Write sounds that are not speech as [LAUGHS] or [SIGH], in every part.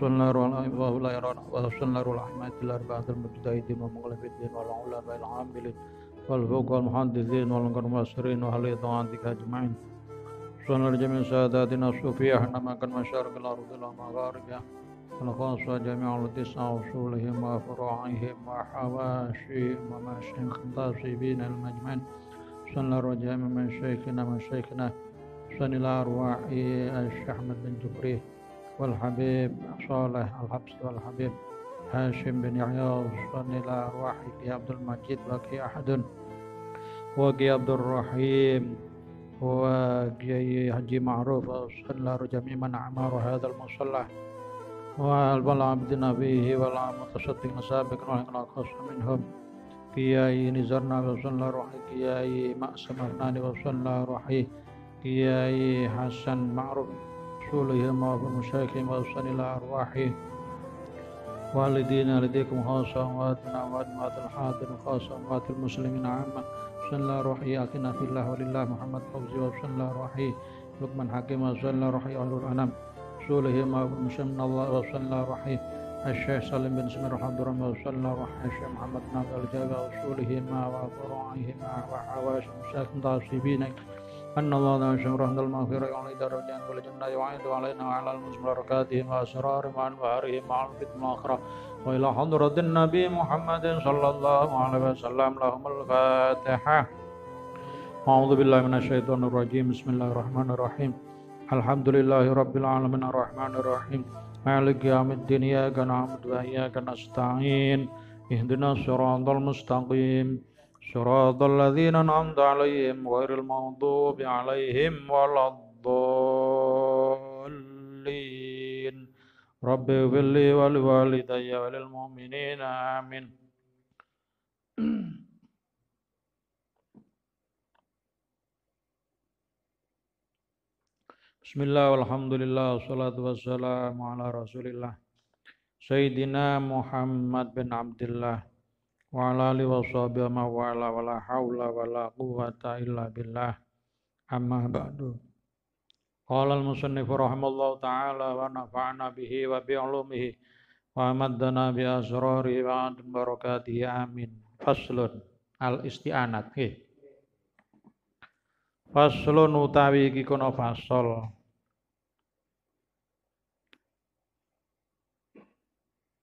وصلنا ولا يرون وصلنا الأحمد الأربعة المجتهدين والمغلبين والعلماء العاملين والفوق والمحدثين والمعاصرين وأهل طاعتك أجمعين وصلنا لجميع ساداتنا الصوفية حينما كان مشارق الأرض إلى مغاربها والخاصة جميع التسع أصولهم وفروعهم وحواشيهم ومشايخ الطاسبين المجمعين وصلنا رجاء من شيخنا من شيخنا وصلنا إلى أرواح الشيخ أحمد بن جبريه والحبيب صالح الحبس والحبيب هاشم بن عياض صل إلى يا عبد المجيد بقي أحد وقي عبد الرحيم وقي حجي معروف صلى جميع من أعمار هذا المصلى والبل عبد نبيه ولا متصدق سابق ولا خاص منهم قياي نزرنا وصلى روحي قياي مأسم أفناني وصلى روحي قياي حسن معروف وأصولهم ومشايخهم وأحسن إلى أرواحهم والدينا لديكم خاصة أمواتنا أموات أموات الحاضر وخاصة أموات المسلمين عامة بسم الله روحي آتنا في الله ولله محمد فوزي وبسم الله روحي لقمان حكيم وبسم الله روحي أهل الأنام رسولهم من الله وبسم الله روحي الشيخ سالم بن سمير حمد رمى وصلى الله روحي الشيخ محمد ناظر الجابع رسولهما وفروعهما وحواش مساكن ضاصبين أن الله لا يشمر أهل المغفرة يعلي درجات والجنة يعيد علينا وعلى المسلم بركاتهم وأسرارهم وأنوارهم مع الفتن الآخرة وإلى حضرة النبي محمد صلى الله عليه وسلم لهم الفاتحة أعوذ بالله من الشيطان الرجيم بسم الله الرحمن الرحيم الحمد لله رب العالمين الرحمن الرحيم مالك يوم الدين إياك نعبد وإياك نستعين اهدنا الصراط المستقيم صراط الذين أنعمت عليهم غير المغضوب عليهم ولا الضالين رب اغفر لي ولوالدي وللمؤمنين آمين بسم الله والحمد لله والصلاة والسلام على رسول الله سيدنا محمد بن عبد الله wa ala alihi wa sahbihi wa ala wa la haula wa la quwwata illa billah amma ba'du qala al musannif rahimallahu taala wa nafa'na bihi wa bi ulumihi wa maddana bi asrarihi wa barakatihi amin faslun al isti'anat nggih faslun utawi iki kono fasal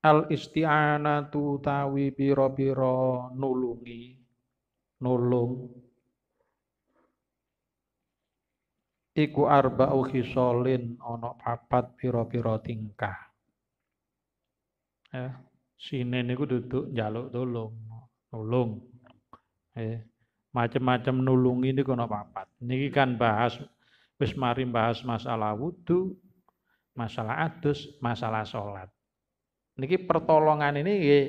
al isti'anatu tawi biro-biro nulungi nulung iku arba arba'u solin ono papat biro-biro tingkah ya sini niku duduk jaluk tolong nulung eh macam-macam nulungi ini kono papat niki kan bahas wis mari bahas masalah wudhu masalah adus masalah sholat niki pertolongan ini nggih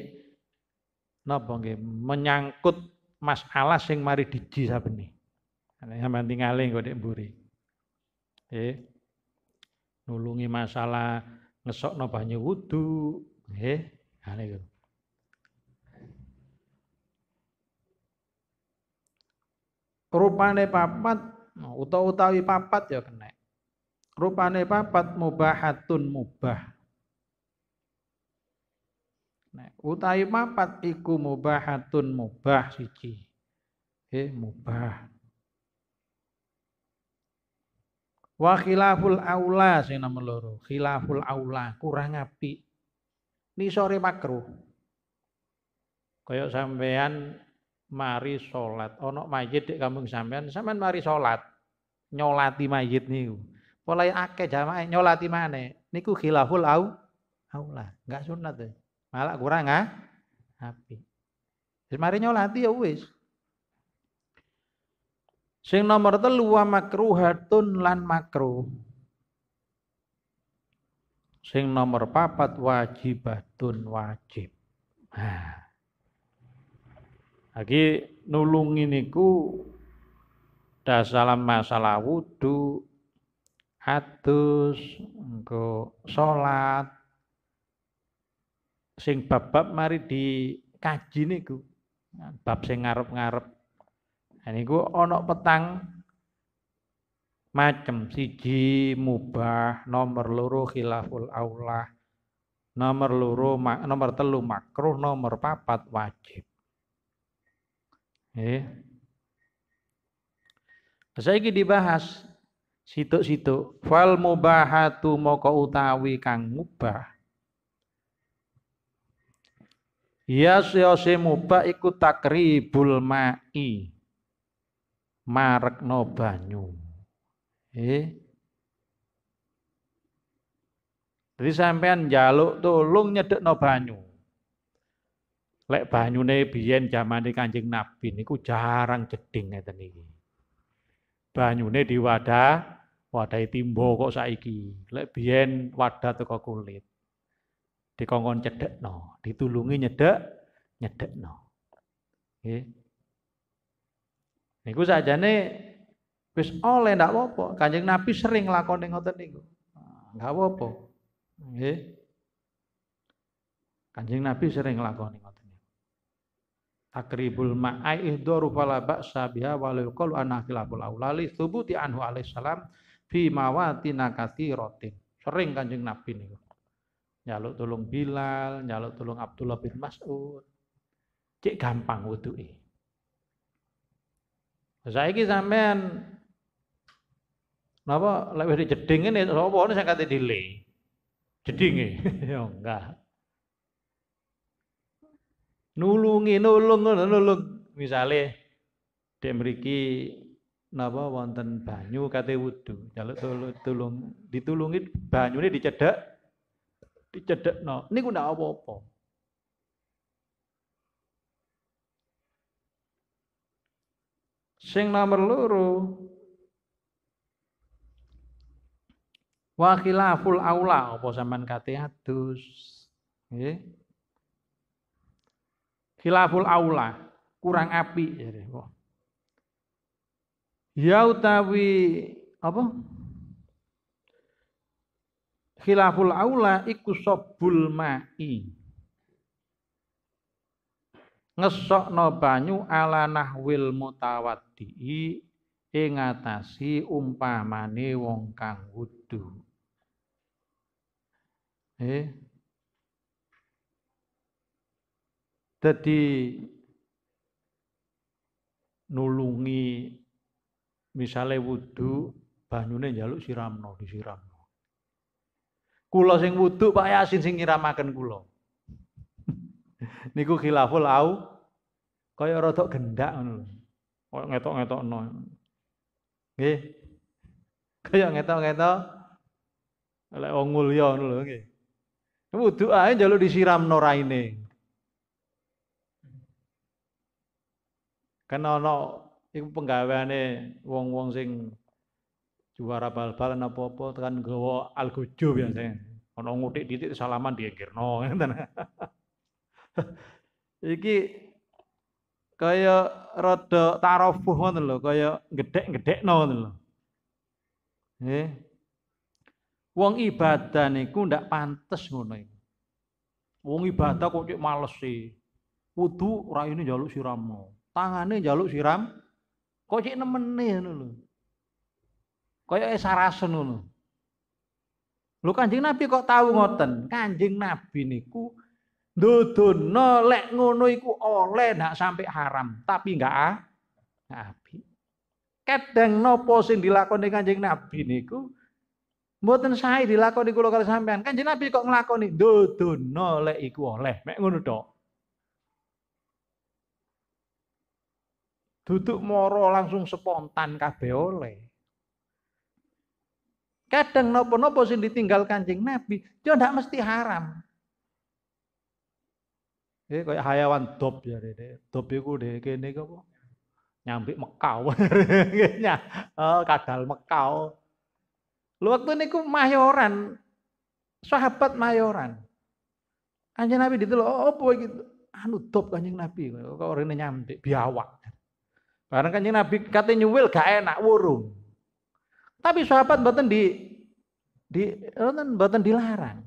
napa nggih menyangkut masalah sing mari diji sabeni. Sampeyan tingali engko nek mburi. Nggih. Nulungi masalah ngesokno banyu wudu, nggih. Nah niku. Rupane papat utawa utawi papat ya kena. Rupane papat mubahatun mubah. Nek utai mapat iku mubahatun mubah siji. Eh mubah. Wa khilaful aula sing nomor loro. Khilaful aula kurang api Ni sore makruh. Kayak sampean mari sholat onok mayit di kampung sampean, sampean mari sholat Nyolati mayit niku. Mulai akeh jamaah nyolati mana? Niku khilaful au aula, enggak sunat. Ya malah kurang ah api wis mari nyolati ya wis sing nomor telu wa makruhatun lan makruh sing nomor papat wajibatun wajib nah lagi nulungi niku salam masalah wudhu atus engko salat sing bab-bab mari dikaji niku. Bab sing ngarep-ngarep. Nah niku ana petang macem siji mubah, nomor loro khilaful aulah, nomor loro nomor telu makruh, nomor papat wajib. Eh. Nah, Saya ini dibahas situ-situ. Fal mubahatu moko utawi kang mubah Ya siyasimu ba iku takribul ma'i. Marekno banyu. Eh. Jadi sampean njaluk tolong nyedekno banyu. Lek ne biyen di Kanjeng Nabi niku jarang jeding ngeten iki. Banyune diwadah wadahi timbo kok saiki. Lek biyen wadah teko kulit dikongkon no, ditulungi nyedek nyedek nyedekno. Nggih. Niku nih, wis oleh ndak apa-apa. Kanjeng Nabi sering lakoni ngoten niku. Enggak nah, apa-apa. Nggih. Kanjeng Nabi sering lakoni ngoten niku. Takribul ma'ai ihdaru fala ba'sa biha wa la yuqalu anna khilaful aulali thubuti anhu alaihi salam fi nakati rotin. Sering Kanjeng Nabi niku. Nyaluk tolong Bilal, nyaluk tolong Abdullah bin Mas'ud. Cek gampang Saya Saiki sampean napa lebih wis jeding ngene sapa ne sing kate dile. ini, [LAUGHS] Ya enggak. Nulungi nulung nulung misale dek memiliki napa wonten banyu kate wudu jaluk tulung ditulungi banyune dicedak dicedekno niku ndak apa-apa sing nomor loro wa khilaful aula apa sampean kate adus nggih aula kurang api ya utawi apa khilaful aula iku sobul ma'i ngesokno banyu ala nahwil mutawaddi ing umpamane wong kang wudu eh jadi nulungi misalnya wudu banyune jaluk siramno disiramno Kula sing wudhu Pak Yasin sing nyiramaken kula. [LAUGHS] Niku khilaful au kaya rada gendak ngono lho. Kaya ngetok-ngetokno. Nggih. Kaya ngetok-ngetok lek wong mulya ngono lho nggih. Wudu ae njaluk disiramno raine. Kena ana iku penggaweane wong-wong sing juara bal-balan apa-apa tekan gawa algojo biasanya. Ono ngutik titik salaman diengkirno [LAUGHS] ngeten. Iki kaya rada tarafuh ngoten lho, kaya gedhek-gedhekno ngoten lho. Eh. Wong ibadah niku ndak pantes ngono iku. Wong ibadah kok cek males sih. E. Wudu raine njaluk siramno. Tangane njaluk siram kok cek nemene ngono lho. Kaya sarasen ngono. Lu Kanjeng Nabi kok tahu ngoten? Kanjeng Nabi niku ndodono lek ngono iku oleh ndak sampai haram, tapi enggak ah. Nabi. Kadang nopo sing dilakoni Kanjeng Nabi niku mboten sae dilakoni kula kali sampean. Kanjeng Nabi kok nglakoni ndodono lek iku oleh. Mek ngono tok. duduk moro langsung spontan kabeh oleh. Kadang nopo-nopo sing ditinggal kancing Nabi, yo ndak mesti haram. Ya kayak hayawan dop ya deh. Dop iku deh kene iku mau Nyambi Mekau. [LAUGHS] oh, kadal Mekau. Lu waktu ini gue mayoran sahabat mayoran. Kanjeng Nabi oh boy gitu, Anu dop Kanjeng Nabi kok ini nyambi biawak. Barang Kanjeng Nabi katanya nyuwil gak enak wurung. Tapi sahabat banten di di nonton mboten dilarang.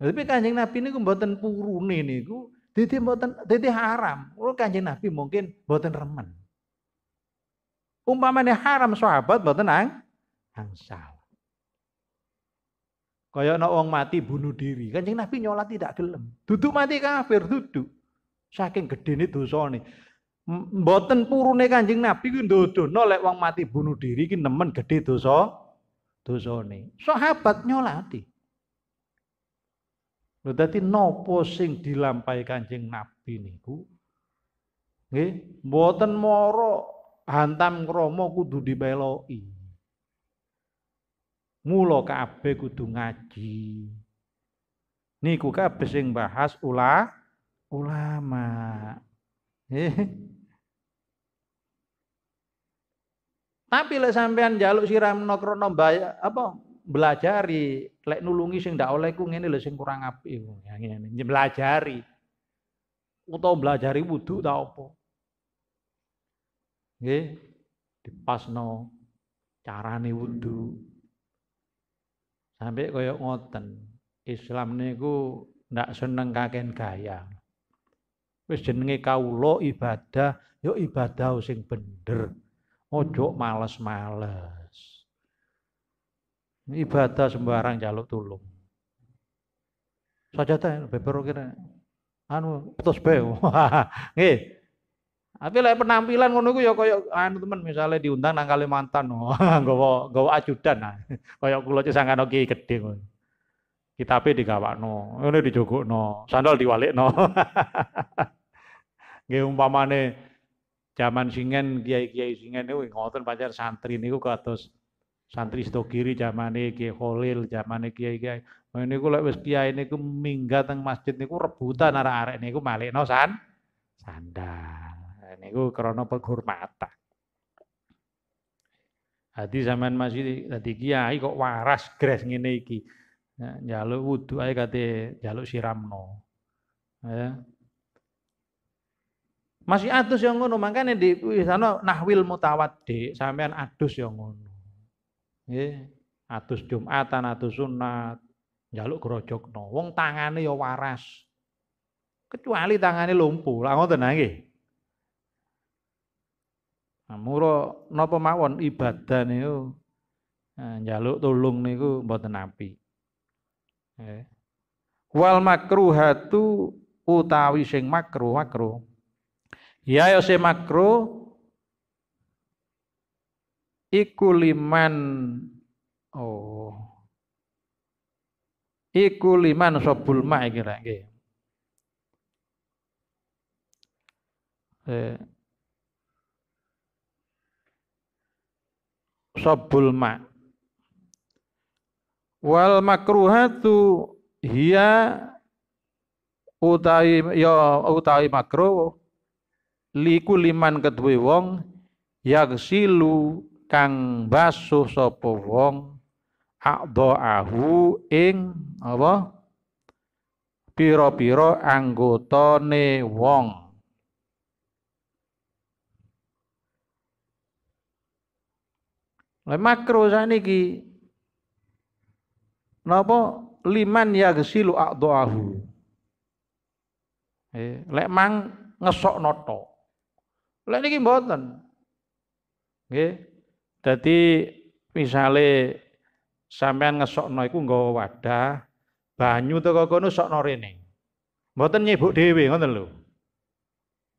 Nah, tapi Kanjeng Nabi niku mboten purune niku dadi mboten dadi haram. Oh Kanjeng Nabi mungkin mboten remen. Umpamane haram sahabat mboten ang angsal. Kaya ana wong mati bunuh diri, Kanjeng Nabi nyolat tidak gelem. Duduk mati kafir duduk. Saking gedene dosane. Mboten purune Kanjeng Nabi kuwi ndodono lek wong mati bunuh diri ki nemen gedhe dosa dosone. Sahabat nyolati. Lho dadi posing sing dilampahi Kanjeng Nabi niku? Nggih, mboten moro hantam kromo kudu dipeloki. Mula kabeh kudu ngaji. Niku kabeh sing bahas ulah ulama. Nggih. Tapi lek sampean njaluk siramno krana apa belajari, lek nulungi sing dak oleh ku ngene lho sing kurang apik ya ngene, belajari. Utawa belajari wudu ta apa. Nggih, dipasno carane wudhu Sampai koyok ngoten. Islam niku ndak seneng kaken gaya. Wis jenenge lo ibadah, yuk ibadah sing bener. Ojo males-males. Ibadah sembarang jaluk tulung. teh beberapa kira anu putus be, [LAUGHS] Nggih. Tapi lek penampilan ngono iku ya kaya anu temen misalnya diundang nang Kalimantan, [LAUGHS] oh, nggawa nggawa ajudan. Nah, kaya kula sangkan iki gedhe ngono. Kitabe digawakno, ngene dijogokno, sandal diwalikno. [LAUGHS] Nggih umpamane Zaman singen kiai-kiai singen niku ngoten pacar santri niku katus santri sto kiri zamane Kiai zaman zamane kiai-kiai. Nah, niku lek wis kiai niku minggah teng masjid niku rebutan arek-arek niku no san sandal. Nah, niku krana penghormatan. Hati zaman masih dadi kiai kok waras gres ngene iki. Nah, njaluk wudu ae kate njaluk siramno. Ya, masih adus yang ngono, makanya di sana nahwil mutawaddi sampean adus yang ngono. Nggih. Adus Jumatan, adus sunat, njaluk no, Wong tangane ya waras. Kecuali tangane lumpuh, lah ngoten nah, nggih. Nah, Muro napa mawon ibadah niku eh, njaluk tulung niku mboten api. Wal makruhatu utawi sing makruh makruh Ya yose ya, makro iku liman oh iku liman sobul ma iki nggih. Eh. Sobul ma. Wal makruhatu hiya utawi ya utawi makruh liku liman ketui wong silu kang basuh sapa wong aqdaahu ing apa Piro-piro pira anggotane wong Lah makro saniki napa liman yagsilu aqdaahu eh lek mang ngesok noto Lek niki mboten. Nggih. Dadi misale sampean ngesokno iku nggak wadah, banyu teko kono sokno rene. Mboten nyebuk dhewe ngoten lho.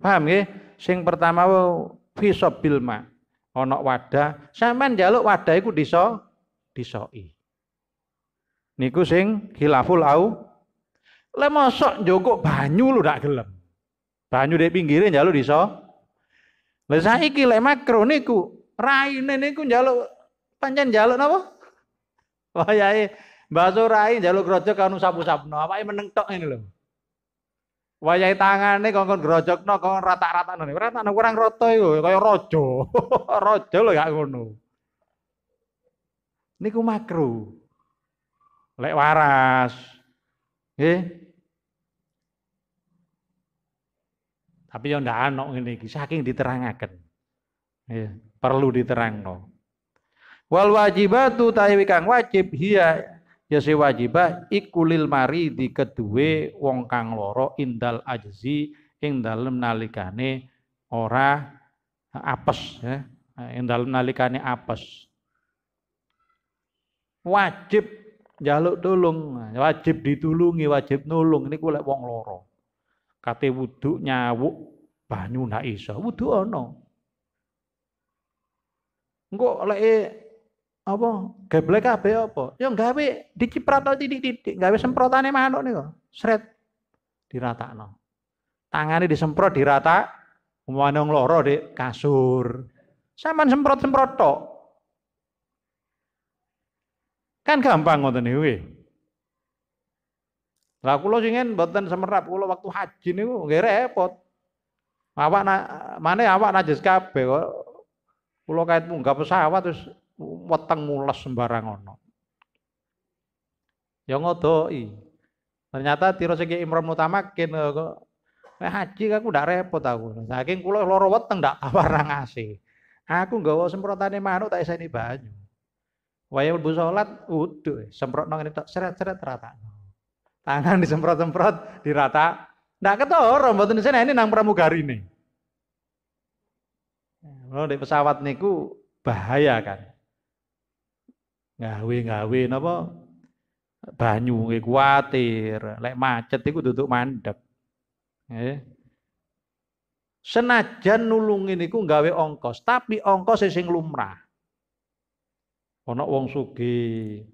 Paham nggih? Sing pertama fisabil ma. Ana wadah, sampean njaluk wadah iku diso disoki. Niku sing khilaful au. Le mosok njogok banyu lu dak gelem. Banyu dek pinggirin njaluk diso lah saiki lek makro niku raine niku njaluk pancen njaluk napa? [LAUGHS] Wayahe eh, bakso rai njaluk grojok kanu sapu-sapno, apake meneng tok ngene lho. Wayahe eh, tangane kon grojokno kongkon rata rata rata Ratano kurang rata iku kaya raja. [LAUGHS] raja lho gak ngono. Niku makro. Lek waras. Nggih. Tapi yang tidak anak ini saking diterangaken. Ya, perlu diterangkan. Wal wajibatu tawi kang wajib hiya ya si wajibah ikulil mari di kedue wong kang loro indal ajzi ing dalem nalikane ora apes ya ing dalem nalikane apes wajib jaluk tulung wajib ditulungi wajib nulung ini kulek wong loro kate wudhu nyawuk banyu ndak iso wudhu ana engko oleh apa geblek kabeh apa ya gawe diciprat titik-titik gawe semprotane manuk niku sret diratakno tangane disemprot dirata umpamane wong lara kasur sampean semprot-semprot tok kan gampang ngoten niku lah kula sing mboten semerap kula waktu haji niku nggih repot. Awak na, mana awak najis kabeh kok. Kula kait munggah pesawat terus weteng mules sembarang ono. Ya ngodoi. Ternyata tiro segi Imron Mutamakin Nah, haji aku ndak repot aku. Saking kula loro weteng ndak tawarna ngasih. Aku nggawa semprotane manuk tak iseni banyu. Wayah mlebu salat wudu, semprotno ngene tak seret-seret rata. Tangan disemprot-semprot, dirata. Ndak ketara mboten disene nah, ini nang pramugari nih. Kalau di pesawat niku bahaya kan. Ngawi, gawe napa banyu kuatir, kuwatir, lek macet iku duduk mandek. Eh. Senajan nulungin niku gawe ongkos, tapi ongkos sing lumrah. Ana wong sugih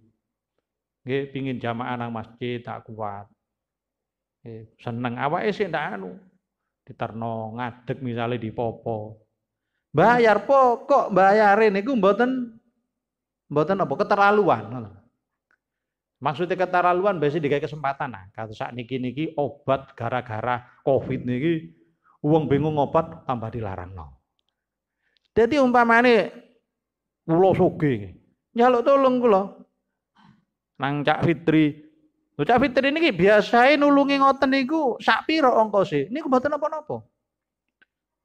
Nggih pingin jamaah nang masjid tak kuat. Nggih seneng awake sih tak anu. Diterno ngadeg misalnya di popo. Bayar pokok bayarin niku mboten mboten apa keterlaluan Maksudnya keterlaluan biasanya dikasih kesempatan nah. Kata saat niki niki obat gara-gara covid niki uang bingung obat tambah dilarang no. Jadi umpamane pulau soge. nyalok tolong kula nang Cak Fitri. Lho Cak Fitri niki biasae nulungi ngoten niku sak pira ongkose? Niku mboten apa napa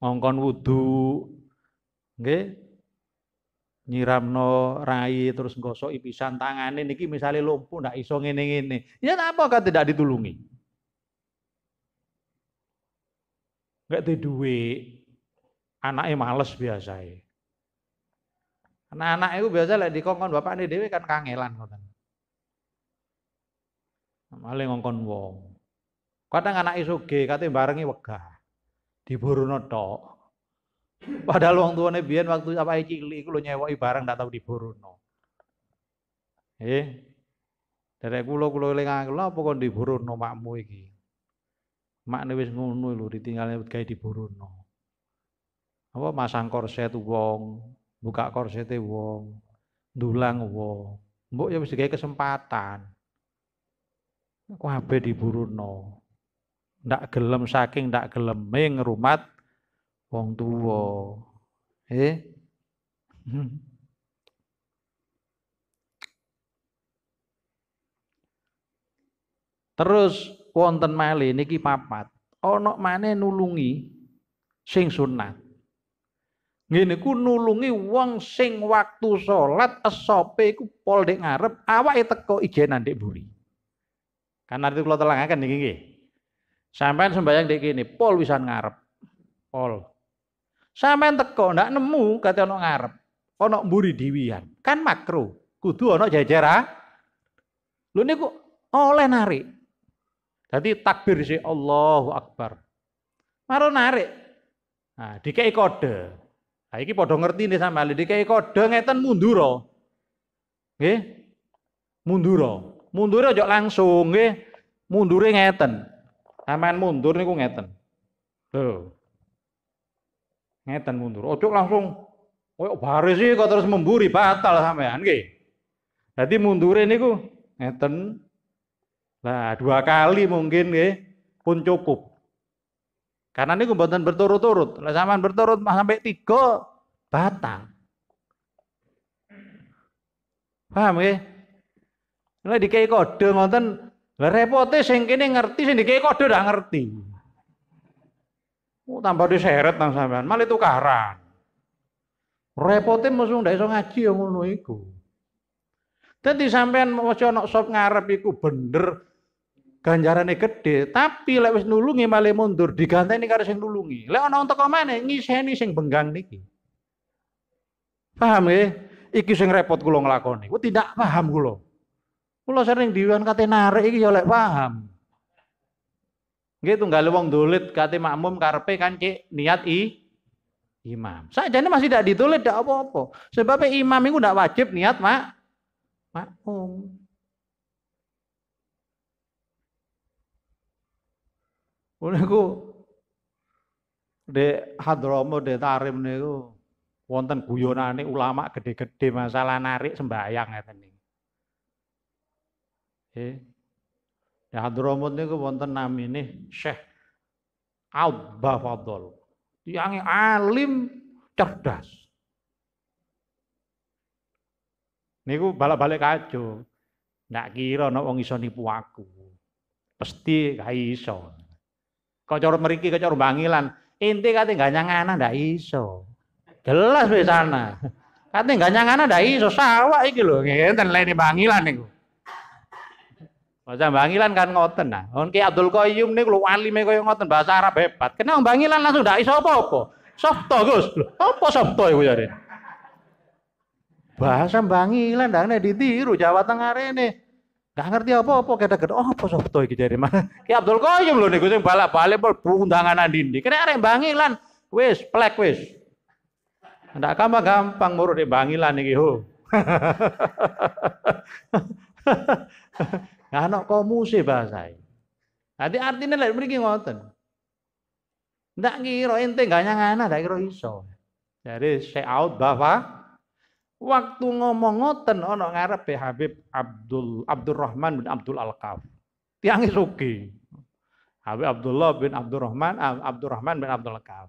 Ngongkon wudu nggih nyiramno rai terus nggosoki pisan ini, niki misalnya lumpuh ndak iso ngene ini, Ya apa kan tidak ditulungi? Enggak di duit. Anaknya males biasa. Anak-anak itu biasa kongkong dikongkon ini dewi kan kangelan ngoten malah ngongkon wong. Kadang anak isoge kate barengi wegah. Diburono tok. Padahal wong tuane biyen waktu apa cilik iku lho nyewoki barang ndak tau diburono. Eh. Derek kula kula eling kula apa kon diburono makmu iki? Makne wis ngono lho di gawe diburono. Apa masang korset wong, buka korsete wong, dulang wong. Mbok ya wis digawe kesempatan kabeh diburuno. Ndak gelem saking ndak geleme ngrumat wong tuwa. Eh? [LAUGHS] Terus wonten malih niki papat. Ana mane nulungi sing sunat. Ngene ku nulungi wong sing waktu salat esope iku pol ndek ngarep, awake teko ijenan dek buri. Kan arti kula telangaken niki nggih. Sampeyan sembayang ndek kene, pol wisan ngarep. Pol. Sampeyan teko ndak nemu kate ana ngarep, ana mburi diwian. Kan makro, kudu ana jajara. Ah. Lho niku oleh narik. Jadi takbir si Allahu Akbar. Maro narik. Nah, dikei kode. Nah, iki ngerti nih sama dikei kode ngeten munduro. Nggih? munduro mundur aja langsung nggih. Mundure ngeten. Aman mundur niku ngeten. Lho. Ngeten mundur. Ojo langsung koyo baris sih kok terus memburi batal sampean nggih. Dadi mundure niku ngeten. Lah dua kali mungkin nggih pun cukup. Karena ku mboten berturut-turut. Lah zaman berturut mah sampai tiga batal. Paham nggih? Nek dikei kode ngoten, lha repote sing kene ngerti sing dikei kode dah ngerti. Oh, tambah diseret nang sampean, malah tukaran. Repote mesti ndak iso ngaji yang ngono iku. Dadi sampean mesti ana sop ngarep iku bener ganjarane gede, tapi lek wis nulungi malah mundur, diganteni karo sing nulungi. Lek ana entek omane ngiseni sing benggang niki. Paham ya? Iki sing repot kula nglakoni. Ku tidak paham kula. Pulau sering diwan kate narik iki ya lek paham. Nggih tunggal wong dolit kate makmum karpe kan cek niat i imam. Sajane masih tidak ditulis tidak apa-apa. Sebabnya imam itu tidak wajib niat mak makmum. Oleh ku de hadromo de tarim niku wonten guyonane ulama gede-gede masalah narik sembahyang ngeten Eh, ya Hadramut niku wonten namine Syekh Abba Fadl. Tiange alim cerdas. Niku balik-balik kacau, nggak kira ana wong iso nipu aku. Pasti gak iso. Kok meriki, mriki kok cara bangilan, ente kate nyangana, ndak iso. Jelas di sana. gak nyangana, gak iso Sawa iki loh. ngenten lene bangilan itu. Bahasa Bangilan kan ngoten nah. On Ki Abdul Qayyum niku alime kaya ngoten bahasa Arab hebat. Kena Bangilan langsung ndak iso apa-apa. Sabta Gus. Apa sabta iku jare? Ya, bahasa Bangilan ndak nek ditiru Jawa Tengah rene. Gak ngerti apa-apa kada-kada oh apa softo iki jare mana. [LAUGHS] Ki Abdul Qayyum lho niku sing balak-balik mlebu undanganan dindi. Kena arek Bangilan wis plek wis. Ndak gampang-gampang murid Bangilan iki ho. [LAUGHS] [LAUGHS] Gak ana komuse bahasa. Dadi artine lek mriki ngoten. Ndak kira ente gak nyangana, ndak kira iso. Jadi saya out bahwa waktu ngomong ngoten ana ngarepe Habib Abdul rahman bin Abdul Al-Qaf. Tiange sugi. Habib Abdullah bin Abdurrahman Abdurrahman bin Abdul Al-Qaf.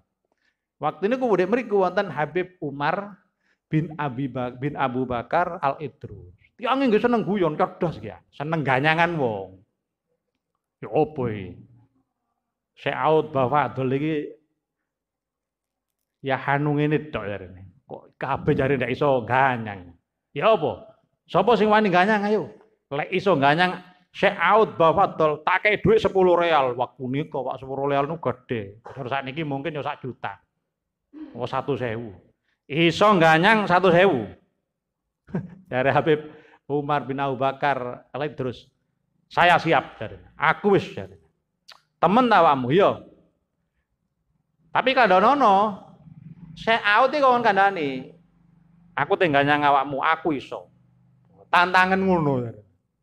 Waktu ini kemudian mereka wonten Habib Umar bin Abi bin Abu Bakar Al Idrus. Tiange ya nggih seneng guyon cerdas ya, seneng ganyangan wong. Ya opo saya out bahwa Bafadul iki ya hanu ngene tok ini. Ya kok kabeh jari ndak iso ganyang. Ya opo? Sopo sing wani ganyang ayo. Lek iso ganyang out bahwa tol tak kayak duit 10 real waktu kok Pak 10 real nu gede. Terus sakniki mungkin ya juta. Oh satu sewu. Iso ganyang satu sewu. Dari [LAUGHS] Habib Umar bin Abu Bakar terus saya siap dari Aku wis dari Temen awakmu yo. Iya. Tapi Nono, saya out iki kawan kandani, Aku tinggal nyang awakmu, aku iso. Tantangan ngono.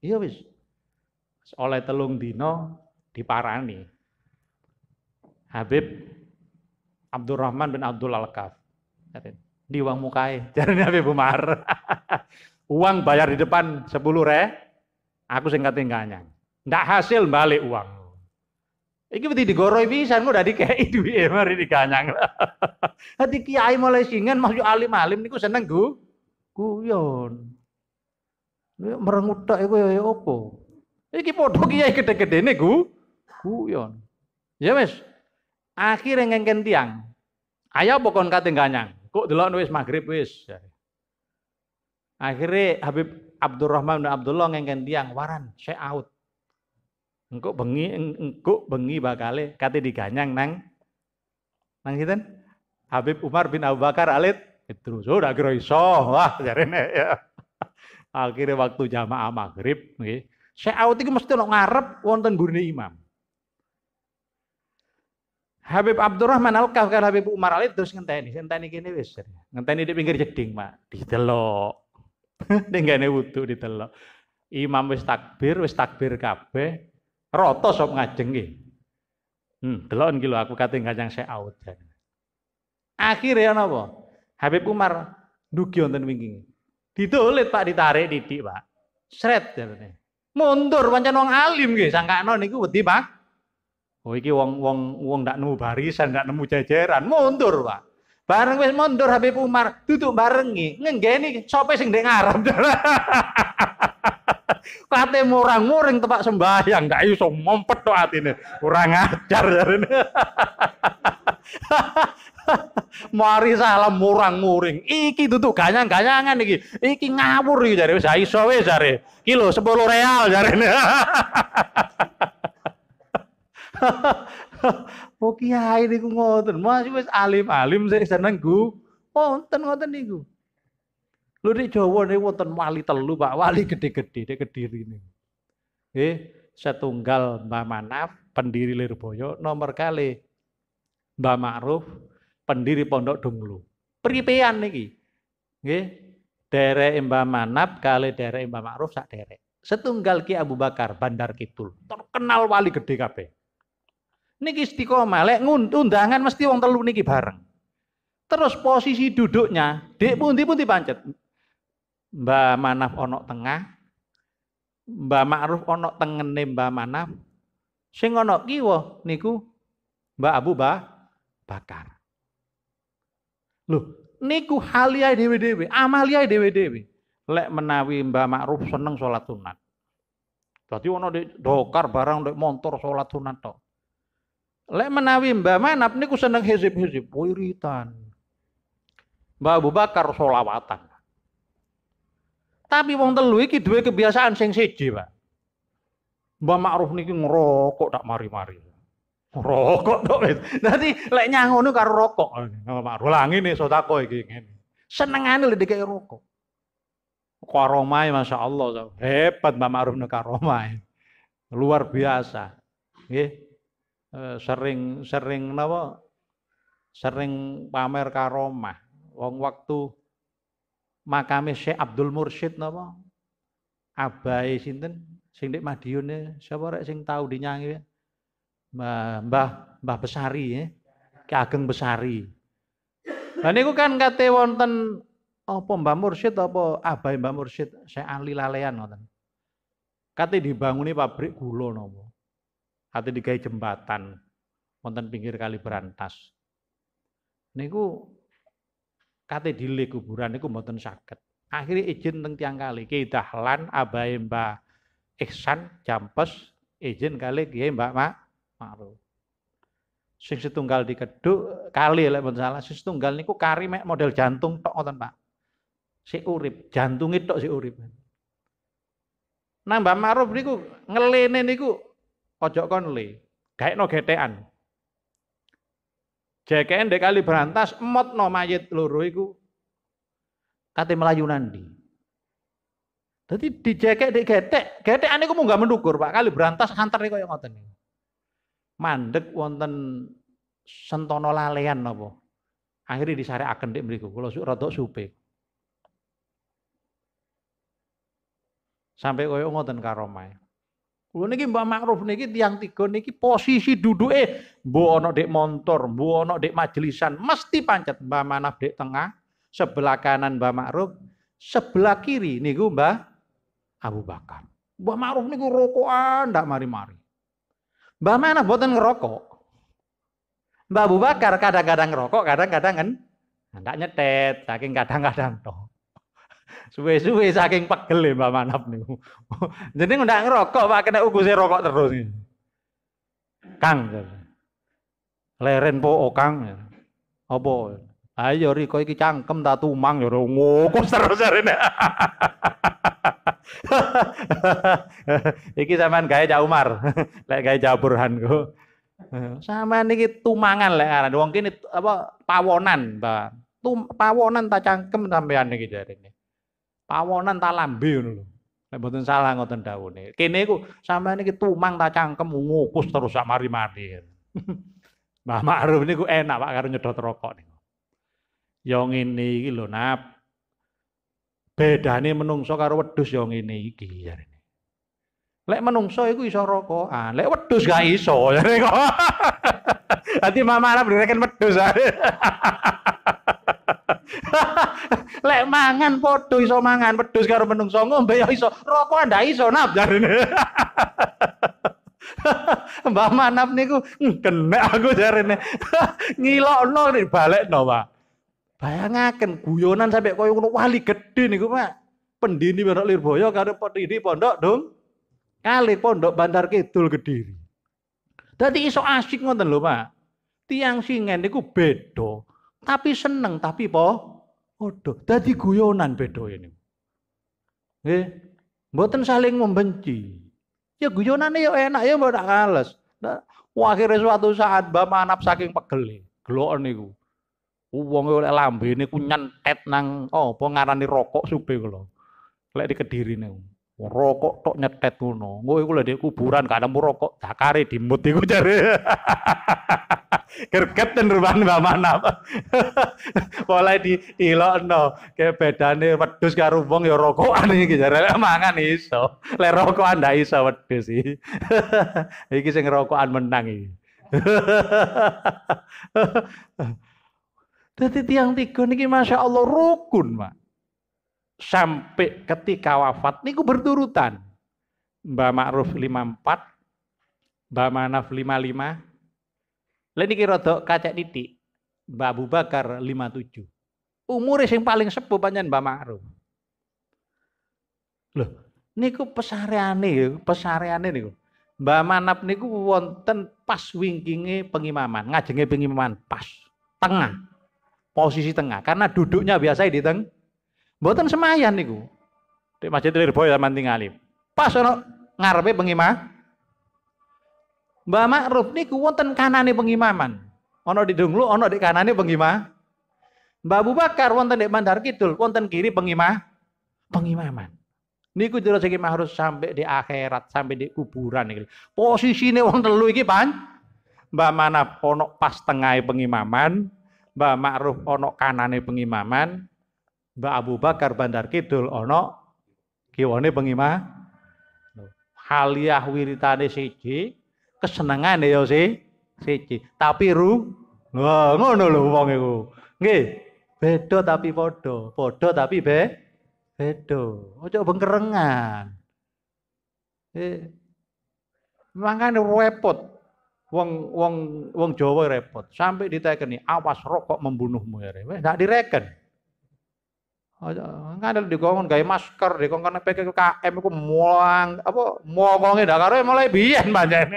Iya wis. Oleh telung dino diparani. Habib Abdurrahman bin Abdul Al-Kaf. Di wang mukai, [LAUGHS] Jadi Habib Umar. [LAUGHS] Uang bayar di depan 10 re, aku singkat tingkahnya. tidak hasil balik uang. Iki mesti digoroi nggak kok dari kei duwe mari lah. [LAUGHS] Hati kiai mulai singan masuk alim-alim niku seneng gu guyon. Merengut tok iku ya, ya opo? Iki podo kiai gede nih gu guyon. Ya akhirnya akhirnya ngengken tiang. Ayo pokon kate ganyang. Kok delok wis maghrib wis. Akhirnya Habib Abdurrahman dan Abdullah ngengken tiang waran saya out. Engkau bengi engkau bengi bakale kate diganyang nang nang sinten? Habib Umar bin Abu Bakar Alit itu sudah dak iso wah jarene ya. [LAUGHS] Akhirnya waktu jamaah maghrib nggih. Saya out iki mesti lo ngarep wonten gurine imam. Habib Abdurrahman Al Kafkar Habib Umar alit terus ngenteni, ngenteni kene wis. Ngenteni di pinggir jeding, di Didelok. Nenggane [LAUGHS] wudhu ditelok. Imam wis takbir, wis takbir kabeh, rata sop ngajeng nggih. Hmm, delok iki lho aku kate kanjang Syekh Aud. Akhire napa? Habib Umar dugi wonten wingi. Ditulit Pak ditarik didik Pak. Sret jarene. Mundur pancen wong alim nggih, sangkakno niku wedi Pak. Oh iki wong wong wong ndak nemu barisan, ndak nemu jajaran, mundur Pak. Bareng wis mundur Habib Umar, duduk barengi, ngenggeni sope sing ndek ngarep. [LAUGHS] Kate murang-muring tempat sembahyang, gak iso ngompet tok atine. Ora ngajar jarene. Ya, [LAUGHS] Mari salam murang-muring. Iki duduk ganyang-ganyangan iki. Iki ngawur iki jare wis iso wis jare. Iki lho 10 real jarene. [LAUGHS] Oh kiai niku ngoten. Mas wis alim-alim sik seneng Gu. Oh, wonten ngoten niku. Lho nek Jawa niku wonten wali telu Pak, wali gede-gede nek Kediri niku. Eh, setunggal Mbah Manaf, pendiri Lirboyo, nomor kali Mbah Ma'ruf, pendiri Pondok Dunglu. Pripean niki. Nggih. Derek Mbah Manaf kali derek Mbah Ma'ruf sak derek. Setunggal Ki Abu Bakar Bandar Kidul, terkenal wali gede kabeh. Niki istiqomah, lek undangan mesti wong telu niki bareng. Terus posisi duduknya, dek pundi pundi pancet. Mbak Manaf onok tengah, Mbak Ma'ruf onok tengen Mbak Manaf, sing onok kiwo niku Mbak Abu Ba Bakar. Loh, niku halia dewi dewi, amalia dewi dewi. Lek menawi Mbak Ma'ruf seneng sholat sunat. Berarti ono dokar barang dek motor sholat sunat toh. Lek menawi Mbah Manap niku seneng hizib-hizib wiritan. Mbah Abu Bakar solawatan. Tapi wong telu iki duwe kebiasaan sing siji, Pak. Mbah Ma'ruf niki ngerokok tak mari-mari. Rokok tok nanti lek nyang ngono karo rokok. Mbah Ma'ruf nih so sotako iki Seneng Senengane lek dikek rokok. Karomai Masya Allah. Hebat Mbak Ma'ruf Karomai. Luar biasa. Nggih. Eh, sering sering napa sering pamer karomah wong waktu makame Syekh Abdul Mursyid napa abai sinten sing nek Madiun sapa rek sing tau dinyangi ya? Mbah Mbah Besari ya Ki Ageng Besari Lah niku kan kate wonten apa Mbah Mursyid apa abai Mbah Mursyid Syekh Ali Lalean ngoten kate dibanguni pabrik gula napa atau digawe jembatan wonten pinggir kali berantas. Niku kate dile kuburan niku mboten saged. Akhirnya izin teng tiang kali ki Dahlan abahe Mbak Ihsan Jampes izin kali Kiai Mbak Mak maru Sing setunggal dikeduk kali lek mboten salah sing setunggal niku kari mek model jantung tok ngoten Pak. Si urip, jantunge tok si urip. Nah Mbak Ma'ruf niku ngelene niku Ojo kon le, gaek no getean. JKN dek kali berantas, emot no mayit loro iku. Kate Melayu nandi. Jadi JKN dek getek, getekan iku nggak mendukur Pak, kali berantas antar yang ngoten Mandek wonten sentono lalean napa. Akhirnya akan dek kalau kula rotok supe. Sampai kaya ngoten karomai. Kulo niki Mbah Ma'ruf niki tiang tiga niki posisi duduke eh ana dek montor, mbok ana dek majelisan, mesti pancet Mbah Manaf dek tengah, sebelah kanan Mbah Ma'ruf, sebelah kiri niku Mbah Abu Bakar. Mbah Ma'ruf niku rokokan ndak mari-mari. Mbah Manaf boten ngerokok. Mbah Abu Bakar kadang-kadang ngerokok, kadang-kadang kan ndak nyetet, saking kadang-kadang toh. Suwe-suwe saking pegel ya, Mbak Manap niku. [LAUGHS] Jadi ndak ngerokok Pak kena uguse rokok terus. Kang. Leren po oh, Kang. Apa? Ayo Riko iki cangkem ta tumang ya ngokus terus ya, rene. [LAUGHS] iki sampean gaya Cak Umar. [LAUGHS] Lek gawe Cak Burhan iki Sampean niki tumangan lek aran wong kene apa pawonan, Pak. Tum, pawonan ta cangkem sampean niki jarene. Pawonan tak lambe ngono lho. Nek mboten salah ngoten dawuhne. Kene iku sampeyan iki tumang tak cangkem ngukus terus sak mari mati. [LAUGHS] Mbah Ma'ruf niku enak Pak karo nyedot rokok niku. Ya ngene iki lho nap. Bedane menungso karo wedhus ya ngene iki jarene. Ya. Lek menungso iku iso rokokan, lek wedhus gak iso. Ya. [LAUGHS] Dadi Mbah Ma'ruf direken wedhus. Ya. [LAUGHS] [LAUGHS] Lek mangan padha iso mangan pedus karo menungso ngombe ya iso, rokok ndak iso nap nablar. [LAUGHS] Mbak Manap niku hmm, kena aku jarene. [LAUGHS] Ngilokno dibalekno, Pak. Bayangaken guyonan sampai koyo ngono wali gedhe niku, Pak. Pendini Pondok Lirboyo karo pendini Pondok Dong Kali Pondok bandar Kidul Kediri. Tadi iso asik ngoten lho, Pak. Tiang singen niku bedo. Tapi seneng, tapi po padha. tadi guyonan bedo ini. eh buatan saling membenci. Ya guyonan ya enak ya mbok tak kales. Wah, akhirnya suatu saat bapak manap saking pegel e, gelokan niku. uang oleh lambene ku nyentet nang apa oh, di rokok supaya kula. Lek di Kediri nih rokok tok nyetet ngono. Engko iku lho kuburan gak nemu rokok, dakare dimut iku jare. Gerget [LAUGHS] ten rumahan Mbak Manap. [LAUGHS] Mulai di dilokno, ke bedane wedhus karo wong ya rokokan iki jare [LAUGHS] mangan iso. Le rokokan ndak iso wedhus iki. iki sing rokokan menang iki. Dadi tiang tiga niki Masya Allah rukun, Pak sampai ketika wafat niku berturutan. Mbak Ma'ruf 54, Mbak Manaf 55, Lah niki rada kacak titik. Mbak Abu Bakar 57. Umure yang paling sepuh panjenengan Mbak Ma'ruf. Loh, niku pesareane, ya, pesareane niku. Mbak Manap niku wonten pas wingkinge pengimaman, ngajenge pengimaman pas tengah. Posisi tengah karena duduknya biasa di tengah Mboten semayan niku. Di Masjid Lirboyo Taman Tingali. Pas ana ngarepe pengimah Mbah Ma'ruf niku wonten kanane pengimaman. Ana di Dunglu, ana di kanane pengimah. Mbah Abu Bakar wonten di Mandar Kidul, wonten kiri pengimah pengimaman. Niku jero sing harus sampai di akhirat, sampai di kuburan nih. Posisi nih wong telu iki pan Mbah Manap ono pas tengah pengimaman, Mbah Ma'ruf ono kanane pengimaman, Mbak Abu Bakar Bandar Kidul ono kiwane pengimah haliah wiritane siji kesenengane ya si siji tapi ru wah ngono lho wong iku nggih beda tapi padha padha tapi be beda ojo bengkerengan eh mangane repot wong wong wong Jawa repot sampai ditekeni awas rokok membunuhmu ya tidak direken Kan ada dikongkon gawe masker, dikongkon km iku muang apa mokonge ndak karo mulai biyen pancen.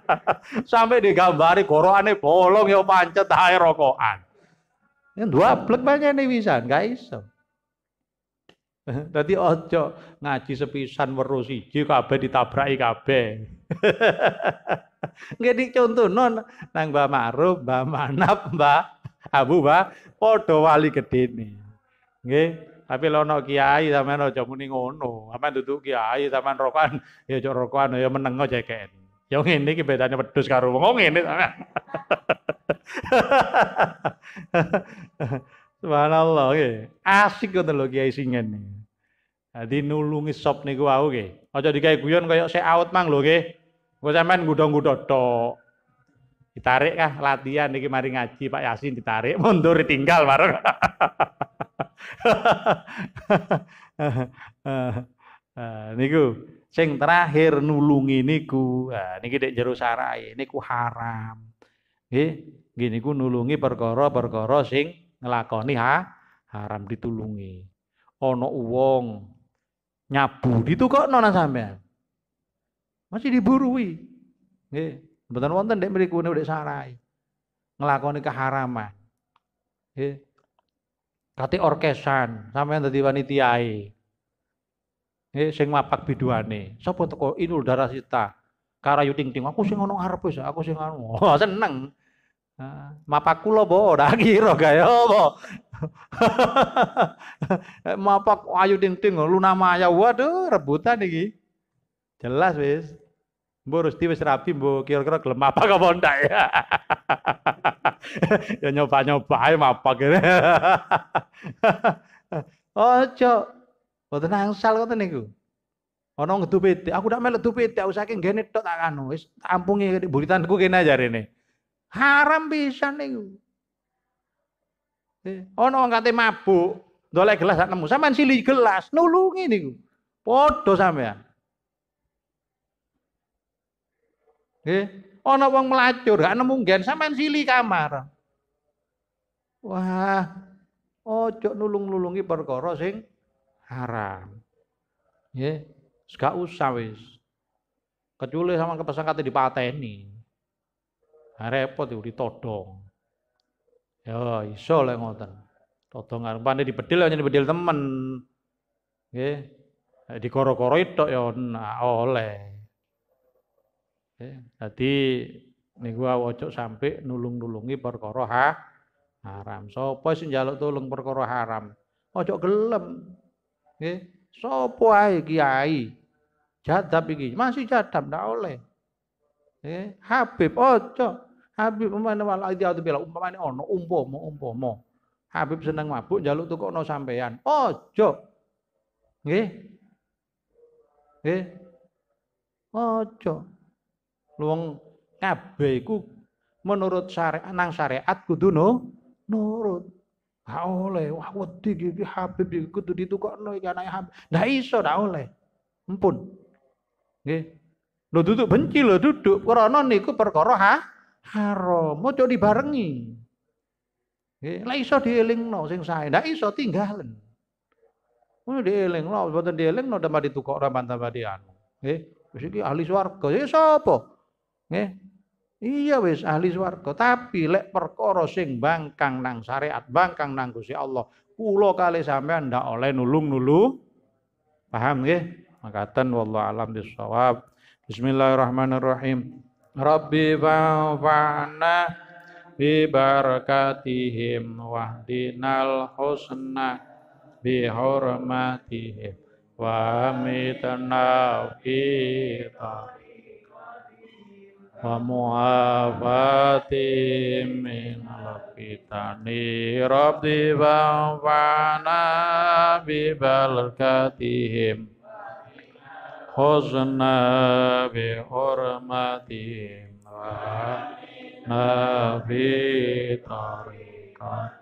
[LAUGHS] Sampai digambari gorokane bolong ya pancet ae rokokan. Ya, ini dua blek banyak pisan, gak iso. tadi [LAUGHS] ojo ngaji sepisan weruh siji kabeh ditabraki kabeh. [LAUGHS] Nggih non nang Mbah Ma'ruf, Mbah Manap, Mbah Abu ba padha wali gedene. Oke, Tapi lo ana kiai sampean aja muni ngono. Sampean duduk kiai sampean rokokan ya cok rokokan ya meneng aja keken. Ya ngene iki bedane wedhus karo wong oh, ngene sampean. [LAUGHS] Subhanallah nggih. Asik ngoten lo kiai sing ngene. Dadi nulungi sop niku wau nggih. Aja dikai guyon kaya sik out mang lo, nggih. Engko sampean gudong-gudong tok. ditarik kah latihan niki mari ngaji Pak Yasin ditarik mundur ditinggal bareng [LAUGHS] Nah, niku sing terakhir nulungi niku nah, niki dek jero sarai niku haram nggih nggih niku nulungi perkara-perkara sing ngelakoni ha haram ditulungi ono uong nyabu kok nona sampean masih diburui nggih mboten wonten dek mriku dek sarai ngelakoni keharaman nggih Kati orkesan, sampean dadi wanitiae. Eh sing mapak biduane. Sapa teko Inul Darasita? kara ting ting. Aku sing ngono ngarep wis, aku sing ngono anu. [LAUGHS] Oh, seneng. Uh, mapak kula bo [LAUGHS] ora kira gawe [LAUGHS] mapak ayu ting ting luna maya. Waduh, rebutan iki. Jelas wis. Mbok Rusti wis rapi, mbok kira-kira gelem apa kok ndak ya. [LAUGHS] ya nyoba-nyoba ae apa kene. [LAUGHS] Ojo. Mboten angsal ngoten niku. Ana ngedu pitik, aku ndak melu pitik, aku saking ngene tok tak anu, wis ampungi buritanku kene jarene. Haram bisa niku. Eh, ana wong kate mabuk, ndolek gelas sak nemu, Sampeyan sili gelas, nulungi niku. Podho sampean. Nggih. Ana wong melacur, gak nemu sama sampean sili kamar. Wah, ojo nulung-nulungi perkara sing haram. Nggih, gak usah wis. Kecuali sama di kate dipateni. Repot yo ditodong. Ya iso lek ngoten. Todong di dibedil ya dibedil temen. Nggih. di koro itu ya nah, oleh. Jadi eh, gua awak sampai nulung-nulungi perkara ha? haram. Sapa sing njaluk tulung perkara haram? Ojo gelem. So puai ae kiai? Jadab iki, masih jadab ndak oleh. Nggih. Habib ojo. Habib umpamane wal bilang umpama umpamane ono umpama umpama. Habib seneng mabuk njaluk tukokno sampean. Ojo. Nggih. Nggih. Ojo luang kabeh iku menurut syariat nang syariat kudu no, nurut. Gak oleh, wah wedi iki Habib iki kudu ditukokno iki anake Habib. Ndak iso ndak oleh. Empun. Nggih. Lho duduk benci lho duduk krana niku perkara ha haram. coba dibarengi. Nggih, lek iso dielingno sing sae, ndak iso tinggalen. lo dielingno, dieling lo tambah ditukokno tambah dianu. Nggih, wis ahli suarga, Ya, ya siapa Nggih. Iya wis ahli swarga, tapi lek perkara sing bangkang nang syariat, bangkang nang Gusti Allah, kula kali sampean ndak oleh nulung-nulu. Paham nggih? Makaten wallahu alam bisawab. Bismillahirrahmanirrahim. Rabbi fana bi barakatihim wahdinal husna bi hurmatihim wa amitna fi wa muhafati min lakitani rabdi wa fa'na bi balkatihim bi wa nabi tarikat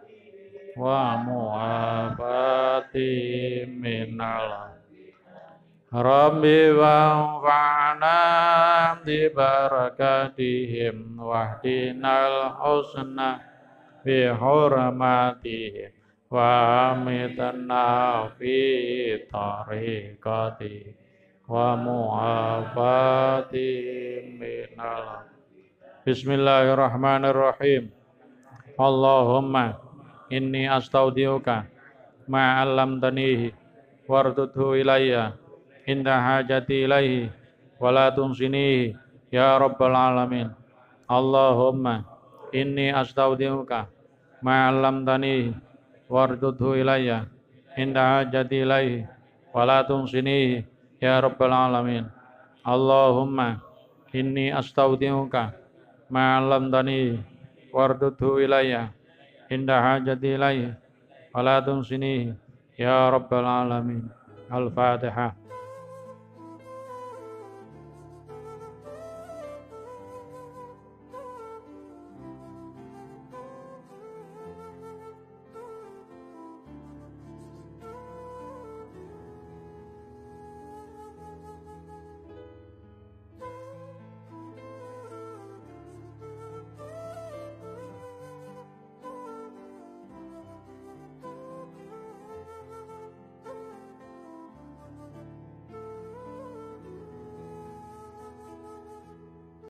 wa muhafati min Rabbi wa'fa'na di barakatihim wahdinal husna bi hurmatihim wa amitna fi tariqati wa mu'afatihim minal Bismillahirrahmanirrahim Allahumma inni astaudiuka ma'alam tanihi wardudhu ilayya inda hajati ilaihi wa la tunsinihi ya rabbal alamin Allahumma inni astaudiuka ma'alam tani wardudhu ilayya inda hajati ilaihi wa la tunsinihi ya rabbal alamin Allahumma inni astaudiuka ma'alam tani wardudhu ilayya inda hajati ilaihi wa la tunsinihi ya rabbal alamin Al-Fatihah